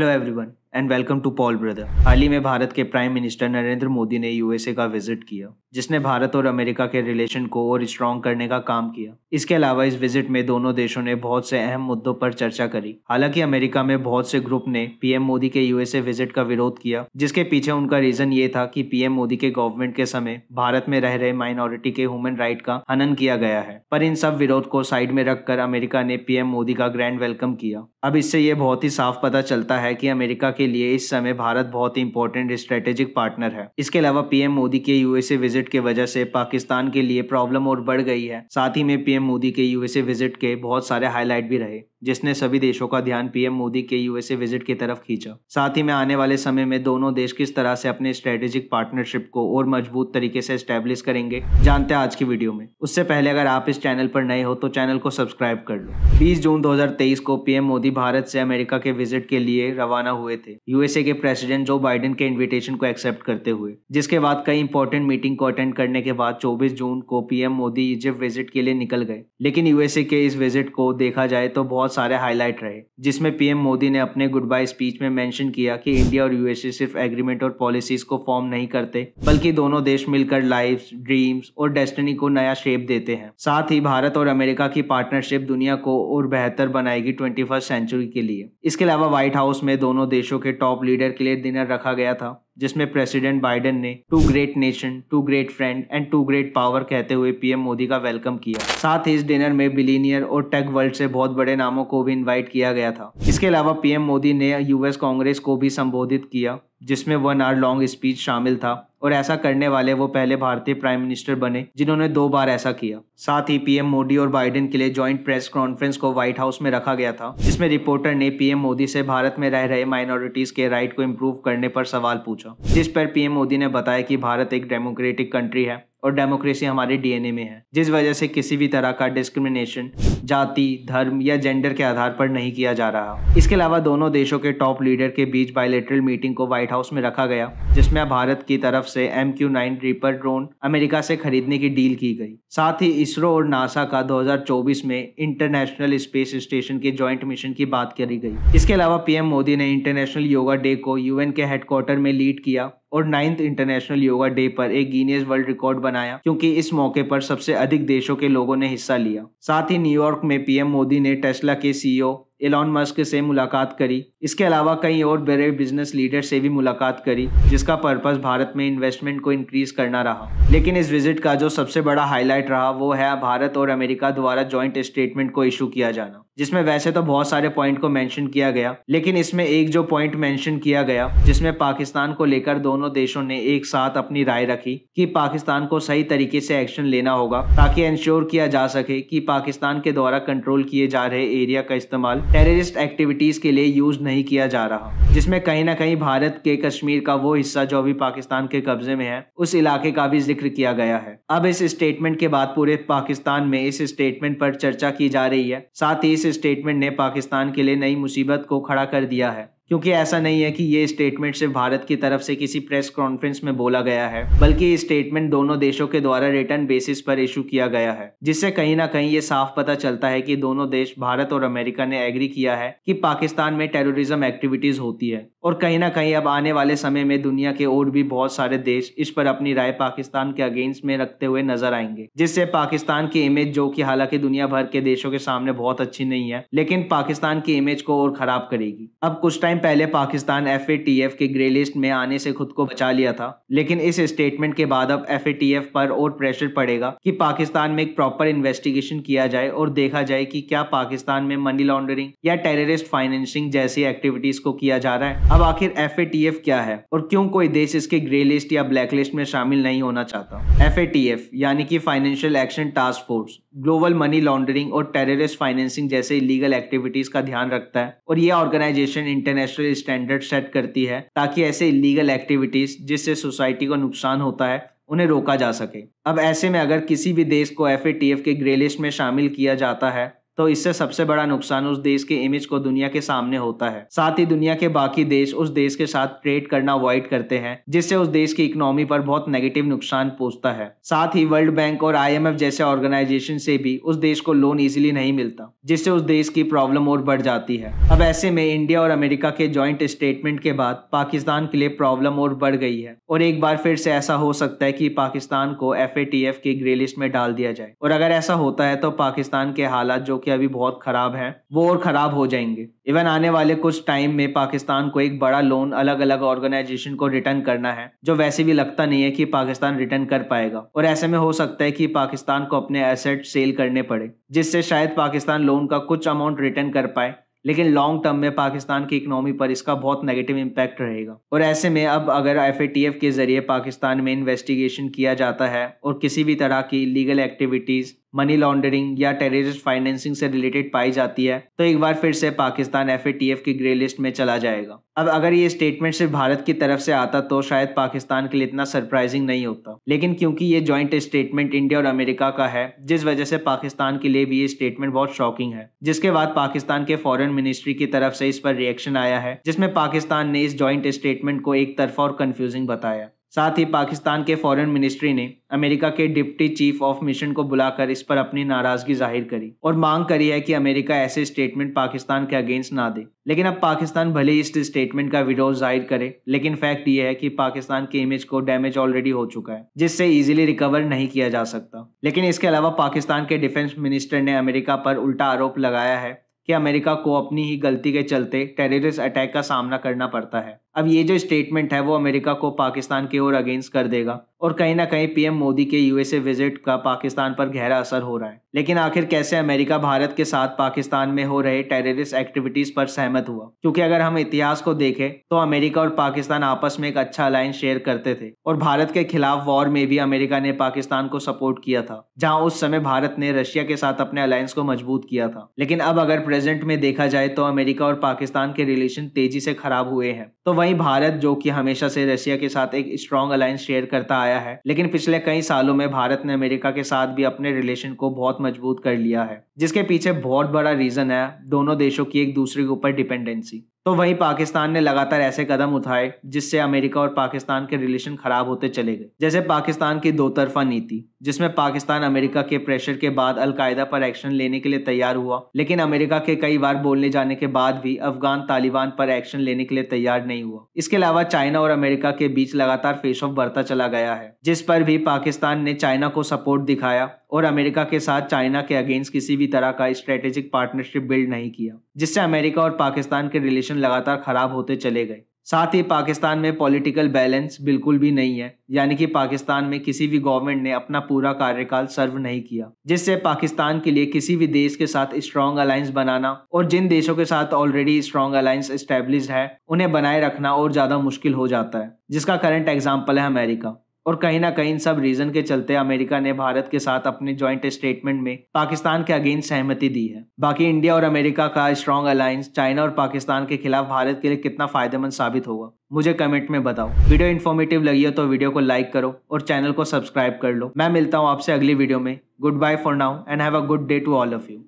hello everyone and welcome to Paul brother हाल ही में भारत के प्राइम मिनिस्टर नरेंद्र मोदी ने यूएसए का विजिट किया जिसने भारत और अमेरिका के रिलेशन को और स्ट्रॉन्ग करने का काम किया इसके अलावा इस विजिट में दोनों देशों ने बहुत से अहम मुद्दों पर चर्चा करी हालांकि अमेरिका में बहुत से ग्रुप ने पीएम मोदी के यूएसए विजिट का विरोध किया जिसके पीछे उनका रीजन ये था कि पीएम मोदी के गवर्नमेंट के समय भारत में रह रहे माइनॉरिटी के ह्यूमन राइट का हनन किया गया है पर इन सब विरोध को साइड में रखकर अमेरिका ने पीएम मोदी का ग्रैंड वेलकम किया अब इससे ये बहुत ही साफ पता चलता है कि अमेरिका के लिए इस समय भारत बहुत ही इंपॉर्टेंट स्ट्रेटेजिक पार्टनर है इसके अलावा पीएम मोदी के यूएसए विजिट विजिट के वजह से पाकिस्तान के लिए प्रॉब्लम और बढ़ गई है साथ ही में पीएम मोदी के यूएसए विजिट के बहुत सारे हाईलाइट भी रहे जिसने सभी देशों का ध्यान पीएम मोदी के यूएसए विजिट की तरफ खींचा साथ ही में आने वाले समय में दोनों देश किस तरह से अपने स्ट्रेटेजिक पार्टनरशिप को और मजबूत तरीके से स्टेब्लिश करेंगे जानते हैं आज की वीडियो में उससे पहले अगर आप इस चैनल पर नए हो तो चैनल को सब्सक्राइब कर लो बीस जून दो को पीएम मोदी भारत से अमेरिका के विजिट के लिए रवाना हुए थे यूएसए के प्रेसिडेंट जो बाइडेन के इन्विटेशन को एक्सेप्ट करते हुए जिसके बाद कई इंपॉर्टेंट मीटिंग को अटेंड करने के बाद चौबीस जून को पीएम मोदी इजिप्ट विजिट के लिए निकल गए लेकिन यूएसए के इस विजिट को देखा जाए तो बहुत बहुत सारे हाईलाइट रहे जिसमें पीएम मोदी ने अपने गुड बाय स्पीच में मेंशन किया कि इंडिया और यूएसए सिर्फ एग्रीमेंट और पॉलिसीज को फॉर्म नहीं करते बल्कि दोनों देश मिलकर लाइफ ड्रीम्स और डेस्टिनी को नया शेप देते हैं साथ ही भारत और अमेरिका की पार्टनरशिप दुनिया को और बेहतर बनाएगी ट्वेंटी सेंचुरी के लिए इसके अलावा व्हाइट हाउस में दोनों देशों के टॉप लीडर के लिए डिनर रखा गया था जिसमें प्रेसिडेंट बाइडेन ने two great nation two great friend and two great power कहते हुए पीएम मोदी का वेलकम किया साथ ही इस डिनर में बिलीनियर और टेक वर्ल्ड से बहुत बड़े नामों को भी इन्वाइट किया गया था इसके अलावा पीएम मोदी ने यूएस कांग्रेस को भी संबोधित किया जिसमें वन आर लॉन्ग स्पीच शामिल था और ऐसा करने वाले वो पहले भारतीय प्राइम मिनिस्टर बने जिन्होंने दो बार ऐसा किया साथ ही पीएम मोदी और बाइडेन के लिए ज्वाइंट प्रेस कॉन्फ्रेंस को व्हाइट हाउस में रखा गया था जिसमें रिपोर्टर ने पीएम मोदी से भारत में रह रहे माइनॉरिटीज के राइट को इम्प्रूव करने पर सवाल पूछा जिस पर पीएम मोदी ने बताया कि भारत एक डेमोक्रेटिक कंट्री है और डेमोक्रेसी हमारे डीएनए में है जिस वजह से किसी भी तरह का डिस्क्रिमिनेशन जाति धर्म या जेंडर के आधार पर नहीं किया जा रहा इसके अलावा दोनों देशों के टॉप लीडर के बीच बायोलेटरल मीटिंग को व्हाइट हाउस में रखा गया जिसमें भारत की तरफ से M Q nine reaper drone America से खरीदने की डील की गई साथ ही इसरो और नासा का दो में इंटरनेशनल स्पेस स्टेशन के ज्वाइंट मिशन की बात करी गई इसके अलावा पीएम मोदी ने इंटरनेशनल योगा डे को यूएन के हेडक्वार्टर में लीड किया और नाइन्थ इंटरनेशनल योगा डे पर एक गीनियस वर्ल्ड रिकॉर्ड बनाया क्योंकि इस मौके पर सबसे अधिक देशों के लोगों ने हिस्सा लिया साथ ही न्यूयॉर्क में पीएम मोदी ने टेस्ला के सीईओ एलॉन मस्क से मुलाकात करी इसके अलावा कई और बड़े बिजनेस लीडर से भी मुलाकात करी जिसका पर्पस भारत में इन्वेस्टमेंट को इंक्रीज करना रहा लेकिन इस विजिट का जो सबसे बड़ा हाईलाइट रहा वो है भारत और अमेरिका द्वारा ज्वाइंट स्टेटमेंट को इशू किया जाना जिसमें वैसे तो बहुत सारे पॉइंट को मेंशन किया गया लेकिन इसमें एक जो पॉइंट मेंशन किया गया जिसमें पाकिस्तान को लेकर दोनों देशों ने एक साथ अपनी राय रखी कि पाकिस्तान को सही तरीके से एक्शन लेना होगा ताकि इंश्योर किया जा सके कि पाकिस्तान के द्वारा कंट्रोल किए जा रहे एरिया का इस्तेमाल टेररिस्ट एक्टिविटीज के लिए यूज नहीं किया जा रहा जिसमे कहीं ना कहीं भारत के कश्मीर का वो हिस्सा जो अभी पाकिस्तान के कब्जे में है उस इलाके का भी जिक्र किया गया है अब इस स्टेटमेंट के बाद पूरे पाकिस्तान में इस स्टेटमेंट पर चर्चा की जा रही है साथ ही इस स्टेटमेंट ने पाकिस्तान के लिए नई मुसीबत को खड़ा कर दिया है क्योंकि ऐसा नहीं है कि ये स्टेटमेंट सिर्फ भारत की तरफ से किसी प्रेस कॉन्फ्रेंस में बोला गया है बल्कि ये स्टेटमेंट दोनों देशों के द्वारा रिटर्न बेसिस पर इशू किया गया है जिससे कहीं ना कहीं ये साफ पता चलता है कि दोनों देश भारत और अमेरिका ने एग्री किया है कि पाकिस्तान में टेररिज्म एक्टिविटीज होती है और कहीं ना कहीं अब आने वाले समय में दुनिया के और भी बहुत सारे देश इस पर अपनी राय पाकिस्तान के अगेंस्ट में रखते हुए नजर आएंगे जिससे पाकिस्तान की इमेज जो कि हालांकि दुनिया भर के देशों के सामने बहुत अच्छी नहीं है लेकिन पाकिस्तान की इमेज को और खराब करेगी अब कुछ टाइम पहले पाकिस्तान एफ के ग्रे लिस्ट में आने से खुद को बचा लिया था लेकिन इस स्टेटमेंट के बाद अब एफ पर और प्रेशर पड़ेगा की पाकिस्तान में एक प्रॉपर इन्वेस्टिगेशन किया जाए और देखा जाए की क्या पाकिस्तान में मनी लॉन्ड्रिंग या टेररिस्ट फाइनेंसिंग जैसी एक्टिविटीज को किया जा रहा है अब आखिर एफ क्या है और क्यों कोई देश इसके ग्रे लिस्ट या ब्लैक लिस्ट में शामिल नहीं होना चाहता एफ यानी कि financial action task force global money laundering और टेररिस्ट फाइनेंसिंग जैसे इलीगल एक्टिविटीज का ध्यान रखता है और ये ऑर्गेनाइजेशन इंटरनेशनल स्टैंडर्ड सेट करती है ताकि ऐसे इलीगल एक्टिविटीज जिससे सोसाइटी को नुकसान होता है उन्हें रोका जा सके अब ऐसे में अगर किसी भी देश को एफ के ग्रे लिस्ट में शामिल किया जाता है तो इससे सबसे बड़ा नुकसान उस देश के इमेज को दुनिया के सामने होता है साथ ही दुनिया के बाकी देश उस देश के साथ ट्रेड करना अवॉइड करते हैं जिससे उस देश की इकोनॉमी पर बहुत नेगेटिव नुकसान पहुंचता है साथ ही वर्ल्ड बैंक और आईएमएफ जैसे ऑर्गेनाइजेशन से भी उस देश को लोन इजिली नहीं मिलता जिससे उस देश की प्रॉब्लम और बढ़ जाती है अब ऐसे में इंडिया और अमेरिका के ज्वाइंट स्टेटमेंट के बाद पाकिस्तान के लिए प्रॉब्लम और बढ़ गई है और एक बार फिर से ऐसा हो सकता है कि पाकिस्तान को एफ की ग्रे लिस्ट में डाल दिया जाए और अगर ऐसा होता है तो पाकिस्तान के हालात जो कि के अभी बहुत ख़राब हैं वो और ख़राब हो जाएंगे इवन आने वाले कुछ टाइम में पाकिस्तान को एक बड़ा लोन अलग अलग ऑर्गेनाइजेशन को रिटर्न करना है जो वैसे भी लगता नहीं है कि पाकिस्तान रिटर्न कर पाएगा और ऐसे में हो सकता है कि पाकिस्तान को अपने एसेट सेल करने पड़े जिससे शायद पाकिस्तान लोन का कुछ अमाउंट रिटर्न कर पाए लेकिन लॉन्ग टर्म में पाकिस्तान की इकनॉमी पर इसका बहुत नेगेटिव इम्पैक्ट रहेगा और ऐसे में अब अगर एफ के जरिए पाकिस्तान में इन्वेस्टिगेशन किया जाता है और किसी भी तरह की लीगल एक्टिविटीज़ मनी लॉन्ड्रिंग या टेररिस्ट फाइनेंसिंग से रिलेटेड पाई जाती है तो एक बार फिर से पाकिस्तान एफ की ग्रे लिस्ट में चला जाएगा अब अगर ये स्टेटमेंट सिर्फ भारत की तरफ से आता तो शायद पाकिस्तान के लिए इतना सरप्राइजिंग नहीं होता लेकिन क्योंकि ये ज्वाइंट स्टेटमेंट इंडिया और अमेरिका का है जिस वजह से पाकिस्तान के लिए भी ये स्टेटमेंट बहुत शॉकिंग है जिसके बाद पाकिस्तान के फॉरन मिनिस्ट्री की तरफ से इस पर रिएक्शन आया है जिसमें पाकिस्तान ने इस ज्वाइंट स्टेटमेंट को एक तरफा और कंफ्यूजिंग बताया साथ ही पाकिस्तान के फॉरेन मिनिस्ट्री ने अमेरिका के डिप्टी चीफ ऑफ मिशन को बुलाकर इस पर अपनी नाराजगी जाहिर करी और मांग करी है कि अमेरिका ऐसे स्टेटमेंट पाकिस्तान के अगेंस्ट ना दे लेकिन अब पाकिस्तान भले इस स्टेटमेंट का विरोध जाहिर करे लेकिन फैक्ट ये है कि पाकिस्तान के इमेज को डैमेज ऑलरेडी हो चुका है जिससे इजिली रिकवर नहीं किया जा सकता लेकिन इसके अलावा पाकिस्तान के डिफेंस मिनिस्टर ने अमेरिका पर उल्टा आरोप लगाया है कि अमेरिका को अपनी ही गलती के चलते टेररिस्ट अटैक का सामना करना पड़ता है अब ये जो स्टेटमेंट है वो अमेरिका को पाकिस्तान की ओर अगेंस्ट कर देगा और कहीं ना कहीं पीएम मोदी के यूएसए विजिट का पाकिस्तान पर गहरा असर हो रहा है लेकिन आखिर कैसे अमेरिका भारत के साथ पाकिस्तान में हो रहे टेररिस्ट एक्टिविटीज पर सहमत हुआ क्योंकि अगर हम इतिहास को देखें तो अमेरिका और पाकिस्तान आपस में एक अच्छा अलायंस शेयर करते थे और भारत के खिलाफ वॉर में भी अमेरिका ने पाकिस्तान को सपोर्ट किया था जहाँ उस समय भारत ने रशिया के साथ अपने अलायंस को मजबूत किया था लेकिन अब अगर प्रेजेंट में देखा जाए तो अमेरिका और पाकिस्तान के रिलेशन तेजी से खराब हुए हैं तो वहीं भारत जो कि हमेशा से रशिया के साथ एक स्ट्रॉन्ग अलायंस शेयर करता आया है लेकिन पिछले कई सालों में भारत ने अमेरिका के साथ भी अपने रिलेशन को बहुत मजबूत कर लिया है जिसके पीछे बहुत बड़ा रीजन है दोनों देशों की एक दूसरे के ऊपर डिपेंडेंसी तो वहीं पाकिस्तान ने लगातार ऐसे कदम उठाए जिससे अमेरिका और पाकिस्तान के रिलेशन खराब होते चले गए जैसे पाकिस्तान की दो तरफा नीति जिसमें पाकिस्तान अमेरिका के प्रेशर के बाद अलकायदा पर एक्शन लेने के लिए तैयार हुआ लेकिन अमेरिका के कई बार बोलने जाने के बाद भी अफगान तालिबान पर एक्शन लेने के लिए तैयार नहीं हुआ इसके अलावा चाइना और अमेरिका के बीच लगातार फेस ऑफ बढ़ता चला गया है जिस पर भी पाकिस्तान ने चाइना को सपोर्ट दिखाया और अमेरिका के साथ चाइना के अगेंस्ट किसी भी तरह का स्ट्रेटेजिक पार्टनरशिप बिल्ड नहीं किया जिससे अमेरिका और पाकिस्तान के रिलेशन लगातार खराब होते चले गए साथ ही पाकिस्तान में पॉलिटिकल बैलेंस बिल्कुल भी नहीं है यानी कि पाकिस्तान में किसी भी गवर्नमेंट ने अपना पूरा कार्यकाल सर्व नहीं किया जिससे पाकिस्तान के लिए किसी भी देश के साथ स्ट्रॉन्ग अलायंस बनाना और जिन देशों के साथ ऑलरेडी स्ट्रॉन्ग अलायंस स्टेब्लिश है उन्हें बनाए रखना और ज़्यादा मुश्किल हो जाता है जिसका करंट एग्जाम्पल है अमेरिका और कहीं ना कहीं सब रीजन के चलते अमेरिका ने भारत के साथ अपने ज्वाइंट स्टेटमेंट में पाकिस्तान के अगेंस्ट सहमति दी है बाकी इंडिया और अमेरिका का स्ट्रॉन्ग अलायंस चाइना और पाकिस्तान के खिलाफ भारत के लिए कितना फायदेमंद साबित होगा मुझे कमेंट में बताओ वीडियो इन्फॉर्मेटिव लगी हो तो वीडियो को लाइक करो और चैनल को सब्सक्राइब कर लो मैं मिलता हूँ आपसे अगली वीडियो में goodbye for now and have a good day to all of you